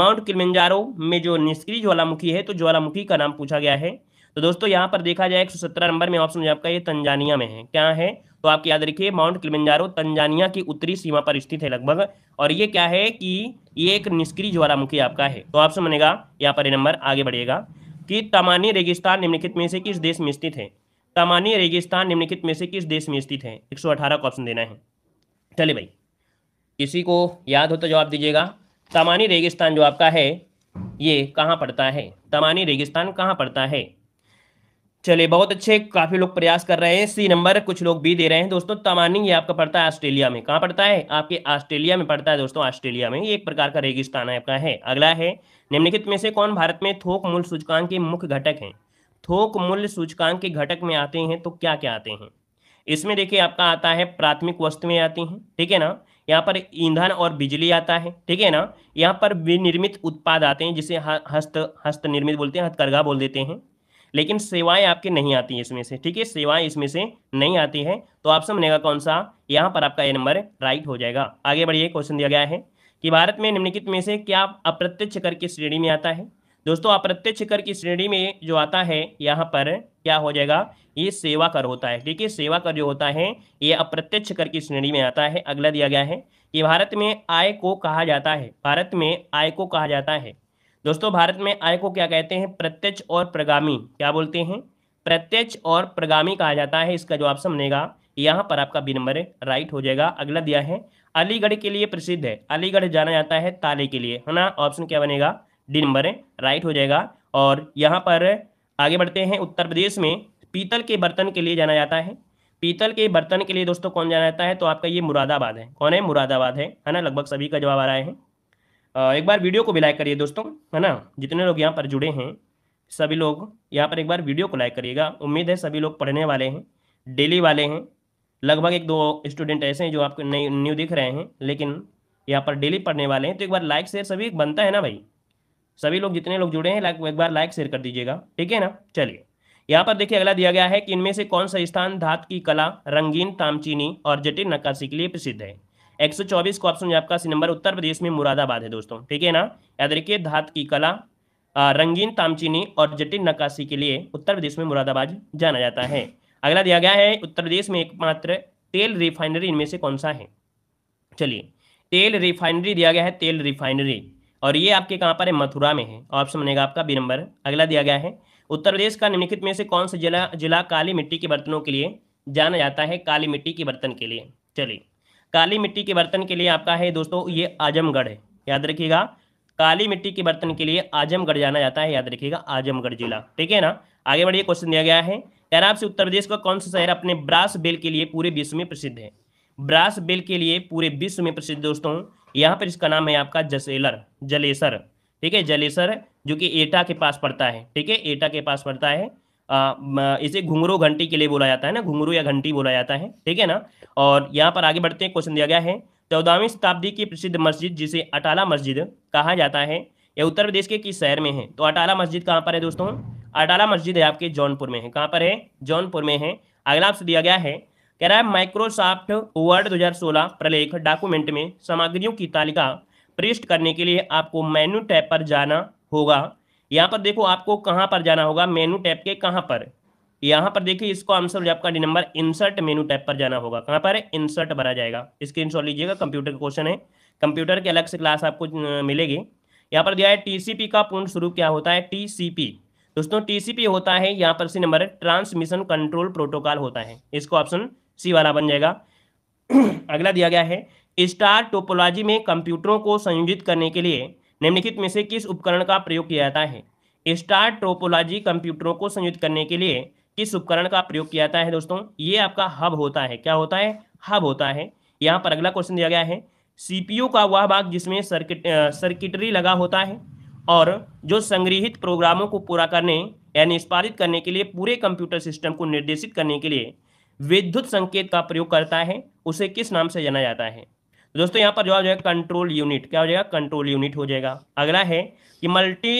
A: माउंट किलिमंजारो में जो निष्क्रिय ज्वालामुखी है तो ज्वालामुखी का नाम पूछा गया है तो दोस्तों यहाँ पर देखा जाए सत्रह नंबर में ऑप्शन आपका ये तंजानिया में है क्या है तो आप याद रखिए माउंट किलिमंजारो तंजानिया की उत्तरी सीमा पर स्थित है लगभग और ये क्या है कि ये एक निष्क्रिय ज्वालामुखी आपका है तो ऑप्शन बनेगा यहाँ पर नंबर आगे बढ़ेगा कि तमानी रेगिस्तान निम्नलिखित में से किस देश में स्थित है तमानी रेगिस्तान निम्नलिखित में से किस देश में स्थित है एक का ऑप्शन देना है चले भाई किसी को याद हो तो जवाब दीजिएगा तमानी रेगिस्तान जो आपका है ये कहाँ पड़ता है तमानी रेगिस्तान कहाँ पड़ता है चलिए बहुत अच्छे काफी लोग प्रयास कर रहे हैं सी नंबर कुछ लोग बी दे रहे हैं दोस्तों तमानी ये आपका पड़ता है ऑस्ट्रेलिया में कहाँ पड़ता है आपके ऑस्ट्रेलिया में पड़ता है दोस्तों ऑस्ट्रेलिया में एक प्रकार का रेगिस्तान आपका है अगला है निम्नलिखित में से कौन भारत में थोक मूल्य सूचकांक के मुख्य घटक है थोक मूल्य सूचकांक के घटक में आते हैं तो क्या क्या आते हैं इसमें देखिए आपका आता है प्राथमिक वस्तुएं आती हैं ठीक है ना यहाँ पर ईंधन और बिजली आता है ठीक है ना यहाँ पर विनिर्मित उत्पाद आते हैं जिसे हस्त हस्त निर्मित बोलते हैं हथकरघा बोल देते हैं लेकिन सेवाएं आपके नहीं आती है इसमें से ठीक है सेवाएं इसमें से नहीं आती है तो ऑप्शन बनेगा कौन सा यहाँ पर आपका ये नंबर राइट हो जाएगा आगे बढ़िए क्वेश्चन दिया गया है कि भारत में निम्नलिखित में से क्या अप्रत्यक्ष कर की श्रेणी में आता है दोस्तों अप्रत्यक्ष कर की श्रेणी में जो आता है यहाँ पर क्या हो जाएगा ये सेवा कर होता है ठीक है सेवा कर जो होता है ये अप्रत्यक्ष कर की श्रेणी में आता है अगला दिया गया है कि भारत में आय को कहा जाता है भारत में आय को कहा जाता है दोस्तों भारत में आय को क्या कहते हैं प्रत्यक्ष और प्रगामी क्या बोलते हैं प्रत्यक्ष और प्रगामी कहा जाता है इसका जवाब समझेगा यहाँ पर आपका बी नंबर राइट हो जाएगा अगला दिया है अलीगढ़ के लिए प्रसिद्ध है अलीगढ़ जाना जाता है ताले के लिए है ना ऑप्शन क्या बनेगा डी नंबर राइट हो जाएगा और यहाँ पर आगे बढ़ते हैं उत्तर प्रदेश में पीतल के बर्तन के लिए जाना जाता है पीतल के बर्तन के लिए दोस्तों कौन जाना जाता है तो आपका ये मुरादाबाद है कौन है मुरादाबाद है है ना लगभग सभी का जवाब आ रहा है एक बार वीडियो को भी लाइक करिए दोस्तों है ना जितने लोग यहाँ पर जुड़े हैं सभी लोग यहाँ पर एक बार वीडियो को लाइक करिएगा उम्मीद है सभी लोग पढ़ने वाले हैं डेली वाले हैं लगभग एक दो स्टूडेंट ऐसे हैं जो आपको नई न्यू दिख रहे हैं लेकिन यहाँ पर डेली पढ़ने वाले हैं तो एक बार लाइक शेयर सभी बनता है ना भाई सभी लोग जितने लोग जुड़े हैं लाइक एक बार लाइक शेयर कर दीजिएगा ठीक है ना चलिए यहाँ पर देखिए अगला दिया गया है कि इनमें से कौन सा स्थान धात की कला रंगीन तामचीनी और जटिल नक्काशी के लिए प्रसिद्ध है चौबीस का ऑप्शन आपका सी नंबर उत्तर प्रदेश में मुरादाबाद है दोस्तों ठीक है ना याद रखिए धात की कला रंगीन तामचीनी और जटिल नकाशी के लिए उत्तर प्रदेश में मुरादाबाद जाना जाता है अगला दिया गया है उत्तर प्रदेश में एकमात्र तेल रिफाइनरी इनमें से कौन सा है चलिए तेल रिफाइनरी दिया गया है तेल रिफाइनरी और ये आपके कहाँ पर है मथुरा में है तो ऑप्शन बनेगा आपका बी नंबर अगला दिया गया है उत्तर प्रदेश का निम्नलिखित में से कौन सा जिला जिला काली मिट्टी के बर्तनों के लिए जाना जाता है काली मिट्टी के बर्तन के लिए चलिए काली मिट्टी के बर्तन के लिए आपका है दोस्तों ये आजमगढ़ है याद रखिएगा काली मिट्टी के बर्तन के लिए आजमगढ़ जाना जाता है याद रखिएगा आजमगढ़ जिला ठीक है ना आगे बढ़िए क्वेश्चन दिया गया है कह रहा आपसे उत्तर प्रदेश का कौन सा शहर अपने ब्रास बेल के लिए पूरे विश्व में प्रसिद्ध है ब्रास बेल के लिए पूरे विश्व में प्रसिद्ध दोस्तों यहाँ पर इसका नाम है आपका जसेलर जलेसर ठीक है जलेसर जो कि एटा के पास पड़ता है ठीक है एटा के पास पड़ता है इसे घुंगरू घंटी के लिए बोला जाता है ना घुंगरू या घंटी बोला जाता है ठीक है ना और यहाँ पर आगे बढ़ते हैं क्वेश्चन दिया गया है चौदहवीं शताब्दी की प्रसिद्ध मस्जिद जिसे अटाला मस्जिद कहा जाता है यह उत्तर प्रदेश के किस शहर में है तो अटाला मस्जिद कहाँ पर है दोस्तों अटाला मस्जिद है आपके जौनपुर में है कहाँ पर है जौनपुर में है अगला आपसे दिया गया है कह रहा है माइक्रोसॉफ्ट वर्ड 2016 प्रलेख डॉक्यूमेंट में सामग्रियों की तालिका पृष्ठ करने के लिए आपको मेन्यू टैब पर जाना होगा यहाँ पर देखो आपको कहाँ पर जाना होगा मेनू टैप के कहाँ पर यहाँ पर देखिए इसको आंसर आपका D number insert menu tab पर जाना होगा कहाँ पर है इंसर्ट भरा जाएगा स्क्रीन लीजिएगा कंप्यूटर का क्वेश्चन है कंप्यूटर के अलग से क्लास आपको मिलेगी यहाँ पर दिया है टीसीपी का पूर्ण स्वरूप क्या होता है टीसीपी दोस्तों टीसीपी होता है यहाँ पर सी नंबर है ट्रांसमिशन कंट्रोल प्रोटोकॉल होता है इसको ऑप्शन सी वाला बन जाएगा (clears throat) अगला दिया गया है स्टार टोपोलॉजी में कंप्यूटरों को संयोजित करने के लिए निम्नलिखित में से किस उपकरण का प्रयोग किया जाता है स्टार ट्रोपोलॉजी कंप्यूटरों को संयुक्त करने के लिए किस उपकरण का प्रयोग किया जाता है दोस्तों ये आपका हब होता है क्या होता है हब होता है यहाँ पर अगला क्वेश्चन दिया गया है सीपीयू का वह भाग जिसमें सर्किट सर्किटरी लगा होता है और जो संग्रहित प्रोग्रामों को पूरा करने या निष्पादित करने के लिए पूरे कंप्यूटर सिस्टम को निर्देशित करने के लिए विद्युत संकेत का प्रयोग करता है उसे किस नाम से जाना जाता है तो दोस्तों यहाँ पर जवाब जाएगा कंट्रोल यूनिट क्या हो जाएगा कंट्रोल यूनिट हो जाएगा अगला है कि मल्टी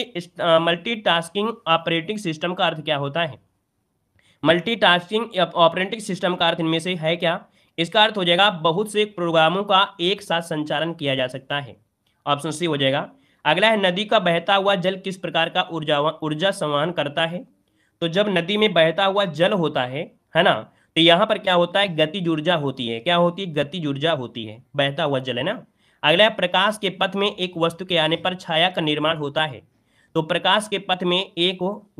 A: मल्टीटास्किंग ऑपरेटिंग सिस्टम का अर्थ क्या होता है मल्टीटास्किंग ऑपरेटिंग सिस्टम का अर्थ इनमें से है क्या इसका अर्थ हो जाएगा बहुत से प्रोग्रामों का एक साथ संचालन किया जा सकता है ऑप्शन सी हो जाएगा अगला है नदी का बहता हुआ जल किस प्रकार का ऊर्जा ऊर्जा संवहन करता है तो जब नदी में बहता हुआ जल होता है है ना तो यहाँ पर क्या होता है गति ऊर्जा होती है क्या होती है गति ऊर्जा होती है बहता हुआ जल है ना अगला प्रकाश के पथ में एक वस्तु के आने पर छाया का निर्माण होता है तो प्रकाश के पथ में एक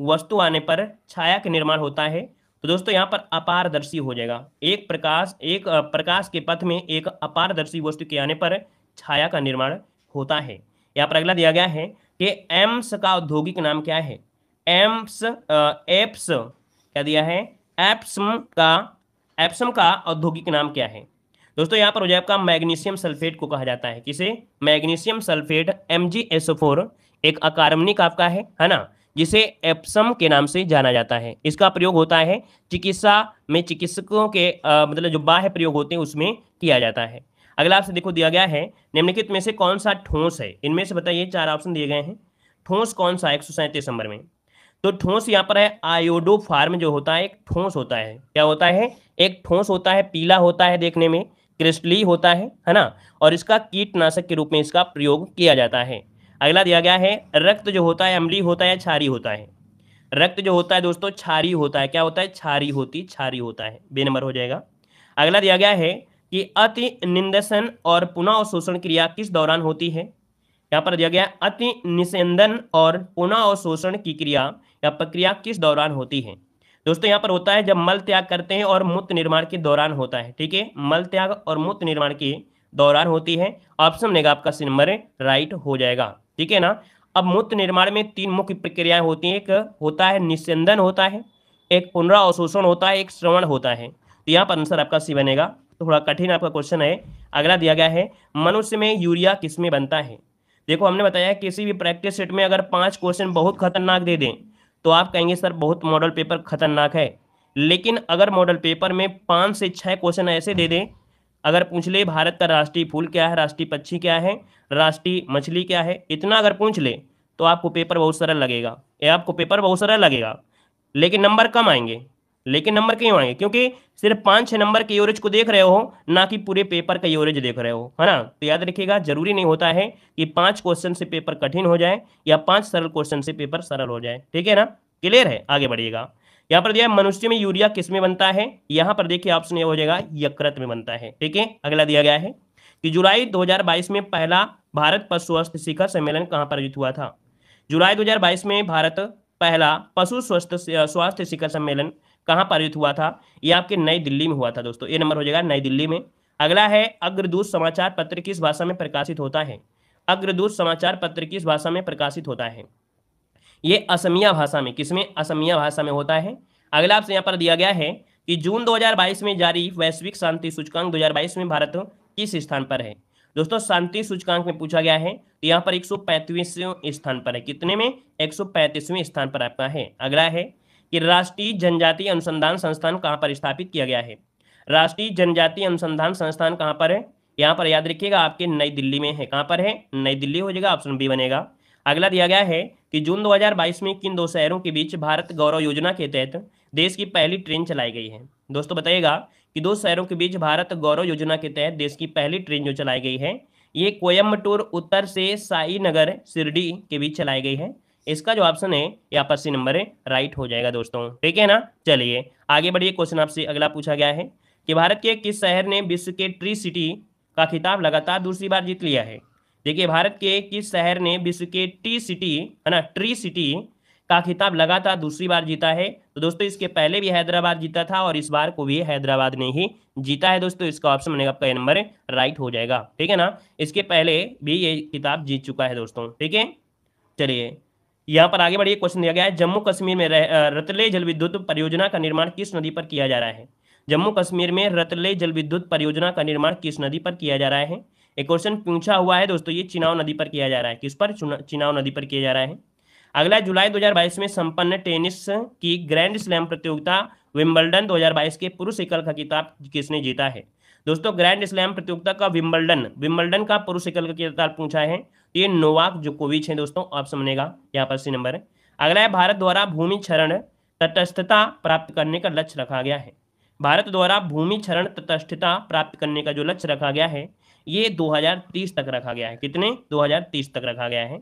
A: वस्तु आने पर छाया का निर्माण होता है तो दोस्तों यहाँ पर अपारदर्शी हो जाएगा एक प्रकाश एक प्रकाश के पथ में एक अपारदर्शी वस्तु के आने पर छाया का निर्माण होता है यहाँ पर अगला दिया गया है कि एम्स का औद्योगिक नाम क्या है एम्स एप्स क्या दिया है एप्सम का एप्सम का औद्योगिक नाम क्या है दोस्तों यहाँ पर हो जाए आपका मैग्नीशियम सल्फेट को कहा जाता है किसे मैग्नीशियम सल्फेट एम एक अकार्बनिक आपका है है ना जिसे एप्सम के नाम से जाना जाता है इसका प्रयोग होता है चिकित्सा में चिकित्सकों के आ, मतलब जो बाह्य प्रयोग होते हैं उसमें किया जाता है अगला आपसे देखो दिया गया है निम्नलिखित में से कौन सा ठोस है इनमें से बताइए चार ऑप्शन दिए गए हैं ठोस कौन सा एक सौ नंबर में तो ठोस यहाँ पर है आयोडो फार्म जो होता है एक ठोस होता है क्या होता है एक ठोस होता है पीला होता है देखने में क्रिस्टली होता है है ना और इसका कीटनाशक के रूप में इसका प्रयोग किया जाता है अगला दिया गया है रक्त जो होता है अम्ली होता है छारी होता है रक्त जो होता है दोस्तों छारी होता है क्या होता है छारी होती छारी होता है बे नंबर हो जाएगा अगला दिया गया है कि अति निंदन और पुनः अवशोषण क्रिया किस दौरान होती है यहाँ पर दिया गया अति निषेधन और पुनः अवशोषण की क्रिया या प्रक्रिया किस दौरान होती है दोस्तों यहाँ पर होता है जब मल त्याग करते हैं और मूत्र निर्माण के दौरान होता है ठीक है मल त्याग और मूत्र निर्माण के दौरान होती है ऑप्शन बनेगा आपका सिनमर राइट हो जाएगा ठीक है ना अब मूत्र निर्माण में तीन मुख्य प्रक्रियाएं होती हैं एक होता है निस्यंदन होता है एक पुनरावशोषण होता है एक श्रवण होता है तो यहाँ पर आंसर आपका सी बनेगा थोड़ा कठिन आपका क्वेश्चन है अगला दिया गया है मनुष्य में यूरिया किसमें बनता है देखो हमने बताया किसी भी प्रैक्टिस सेट में अगर पांच क्वेश्चन बहुत खतरनाक दे दें तो आप कहेंगे सर बहुत मॉडल पेपर खतरनाक है लेकिन अगर मॉडल पेपर में पाँच से छः क्वेश्चन ऐसे दे दें अगर पूछ ले भारत का राष्ट्रीय फूल क्या है राष्ट्रीय पक्षी क्या है राष्ट्रीय मछली क्या है इतना अगर पूछ ले तो आपको पेपर बहुत सरल लगेगा या आपको पेपर बहुत सरल लगेगा लेकिन नंबर कम आएंगे लेकिन नंबर कहीं आएंगे क्योंकि सिर्फ पांच छह नंबर के एवरेज को देख रहे हो ना कि पूरे पेपर का एवरेज देख रहे हो है ना तो याद रखिएगा जरूरी नहीं होता है कि पांच क्वेश्चन से पेपर कठिन हो जाए या पांच सरल क्वेश्चन से पेपर सरल हो जाए ठीक है ना क्लियर है आगे बढ़िएगा यहाँ पर दिया मनुष्य में यूरिया किस में बनता है यहाँ पर देखिए ऑप्शन ये हो जाएगा यकृत में बनता है ठीक है अगला दिया गया है कि जुलाई दो में पहला भारत पशु स्वास्थ्य शिखर सम्मेलन कहाँ पर आयोजित हुआ था जुलाई दो में भारत पहला पशु स्वास्थ्य स्वास्थ्य शिखर सम्मेलन कहाँ पारित हुआ था ये आपके नई दिल्ली में हुआ था दोस्तों ये नंबर हो जाएगा नई दिल्ली में अगला है अग्रदूत समाचार पत्र किस भाषा में प्रकाशित होता है अग्रदूत समाचार पत्र किस भाषा में प्रकाशित होता है ये असमिया भाषा में किसमें असमिया भाषा में होता है अगला आपसे यहाँ पर दिया गया है कि जून 2022 में जारी वैश्विक शांति सूचकांक 2022 में भारत किस स्थान पर है दोस्तों शांति सूचकांक में पूछा गया है तो यहाँ पर एक स्थान पर है कितने में एक स्थान पर आपका है अगला है कि राष्ट्रीय जनजाति अनुसंधान संस्थान कहाँ पर स्थापित किया गया है राष्ट्रीय जनजाति अनुसंधान संस्थान कहाँ पर है यहाँ पर याद रखिएगा आपके नई दिल्ली में है कहाँ पर है नई दिल्ली हो जाएगा ऑप्शन बी बनेगा अगला दिया गया है कि जून 2022 में किन दो शहरों के बीच भारत गौरव योजना के तहत देश की पहली ट्रेन चलाई गई है दोस्तों बताइएगा कि दो शहरों के बीच भारत गौरव योजना के तहत देश की पहली ट्रेन जो चलाई गई है ये कोयम्बटूर उत्तर से साई नगर शिरडी के बीच चलाई गई है इसका जो ऑप्शन है यहाँ पर सी नंबर है राइट हो जाएगा दोस्तों ठीक है ना चलिए आगे बढ़िए क्वेश्चन आपसे अगला पूछा गया है कि भारत के किस शहर ने विश्व के ट्री सिटी का खिताब लगातार दूसरी बार जीत लिया है देखिए भारत के किस शहर ने विश्व के टी सिटी है ना ट्री सिटी का खिताब लगातार दूसरी बार जीता है तो दोस्तों इसके पहले भी हैदराबाद जीता था और इस बार को भी हैदराबाद ने ही जीता है दोस्तों इसका ऑप्शन बनेगा आपका नंबर राइट हो जाएगा ठीक है ना इसके पहले भी ये किताब जीत चुका है दोस्तों ठीक है चलिए यहाँ पर आगे बढ़िए क्वेश्चन दिया गया है जम्मू कश्मीर में रतले जल विद्युत परियोजना का निर्माण किस नदी पर किया जा रहा है जम्मू कश्मीर में रतले जल विद्युत परियोजना का निर्माण किस नदी पर किया जा रहा है एक क्वेश्चन पूछा हुआ है दोस्तों ये चिनाव नदी पर किया जा रहा है किस पर चिनाव नदी पर किया जा रहा है अगला जुलाई 2022 में संपन्न टेनिस की ग्रैंड स्लैम प्रतियोगिता विम्बलडन 2022 के पुरुष एकल का किताब किसने जीता है दोस्तों ग्रैंड स्लैम प्रतियोगिता का विम्बल्डन विम्बल्डन का पुरुष एकल का पूछा है तो ये नोवाक जोकोविच है दोस्तों आप समझेगा यहाँ पर सी नंबर है अगला है भारत द्वारा भूमि क्षरण तटस्थता प्राप्त करने का लक्ष्य रखा गया है भारत द्वारा भूमि क्षरण तटस्थता प्राप्त करने का जो लक्ष्य रखा गया है ये 2030 तक रखा गया है कितने 2030 तक रखा गया है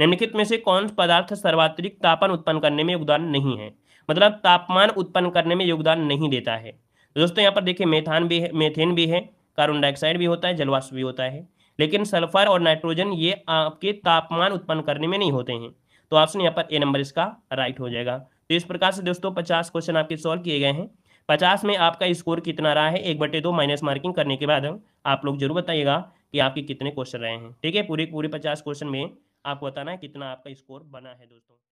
A: निम्नलिखित में से कौन पदार्थ सर्वाधिक तापमान उत्पन्न करने में योगदान नहीं है मतलब तापमान उत्पन्न करने में योगदान नहीं देता है दोस्तों यहाँ पर देखिए मेथान भी है मेथेन भी है कार्बन डाइऑक्साइड भी होता है जलवाष्प भी होता है लेकिन सल्फर और नाइट्रोजन ये आपके तापमान उत्पन्न करने में नहीं होते हैं तो ऑप्शन यहाँ पर ए नंबर इसका राइट हो जाएगा तो इस प्रकार से दोस्तों पचास क्वेश्चन आपके सॉल्व किए गए हैं पचास में आपका स्कोर कितना रहा है एक बटे दो माइनस मार्किंग करने के बाद आप लोग जरूर बताइएगा कि आपके कितने क्वेश्चन रहे हैं ठीक है पूरे पूरे पचास क्वेश्चन में आपको बताना है कितना आपका स्कोर बना है दोस्तों